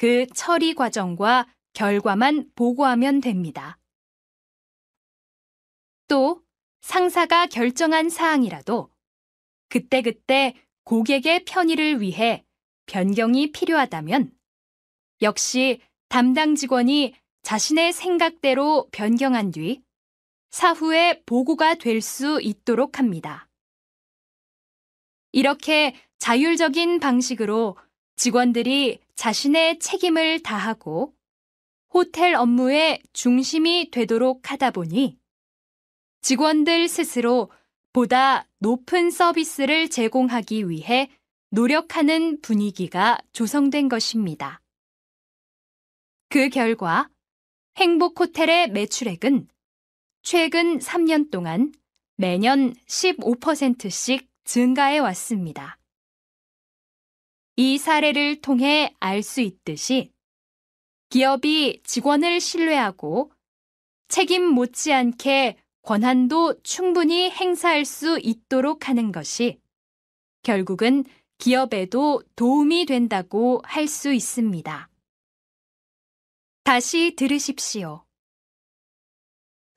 그 처리 과정과 결과만 보고하면 됩니다. 또 상사가 결정한 사항이라도 그때그때 고객의 편의를 위해 변경이 필요하다면 역시 담당 직원이 자신의 생각대로 변경한 뒤 사후에 보고가 될 수 있도록 합니다. 이렇게 자율적인 방식으로 직원들이 자신의 책임을 다하고 호텔 업무의 중심이 되도록 하다 보니 직원들 스스로 보다 높은 서비스를 제공하기 위해 노력하는 분위기가 조성된 것입니다. 그 결과 행복 호텔의 매출액은 최근 3년 동안 매년 15%씩 증가해 왔습니다. 이 사례를 통해 알 수 있듯이 기업이 직원을 신뢰하고 책임 못지않게 권한도 충분히 행사할 수 있도록 하는 것이 결국은 기업에도 도움이 된다고 할 수 있습니다. 다시 들으십시오.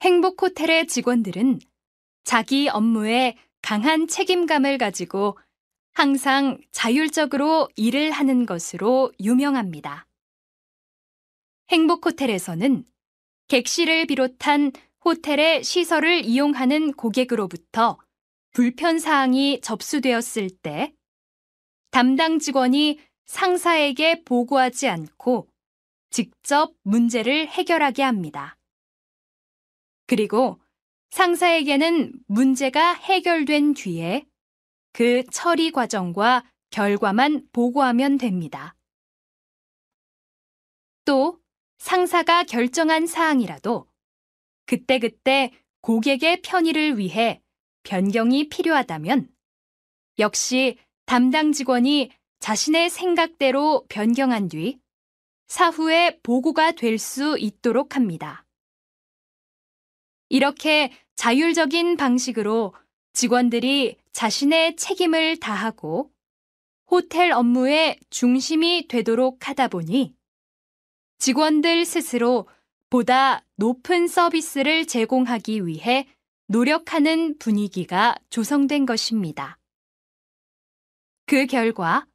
행복호텔의 직원들은 자기 업무에 강한 책임감을 가지고 항상 자율적으로 일을 하는 것으로 유명합니다. 행복 호텔에서는 객실을 비롯한 호텔의 시설을 이용하는 고객으로부터 불편사항이 접수되었을 때 담당 직원이 상사에게 보고하지 않고 직접 문제를 해결하게 합니다. 그리고 상사에게는 문제가 해결된 뒤에 그 처리 과정과 결과만 보고하면 됩니다. 또 상사가 결정한 사항이라도 그때그때 고객의 편의를 위해 변경이 필요하다면 역시 담당 직원이 자신의 생각대로 변경한 뒤 사후에 보고가 될 수 있도록 합니다. 이렇게 자율적인 방식으로 직원들이 자신의 책임을 다하고 호텔 업무의 중심이 되도록 하다 보니 직원들 스스로 보다 높은 서비스를 제공하기 위해 노력하는 분위기가 조성된 것입니다. 그 결과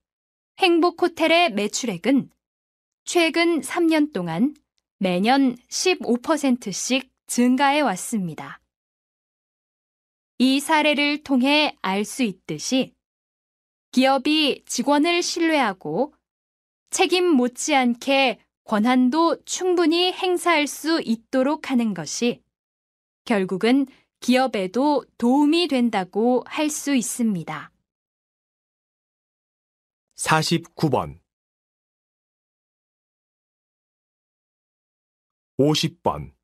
행복 호텔의 매출액은 최근 3년 동안 매년 15%씩 증가해 왔습니다. 이 사례를 통해 알 수 있듯이 기업이 직원을 신뢰하고 책임 못지않게 권한도 충분히 행사할 수 있도록 하는 것이 결국은 기업에도 도움이 된다고 할 수 있습니다. 49번 50번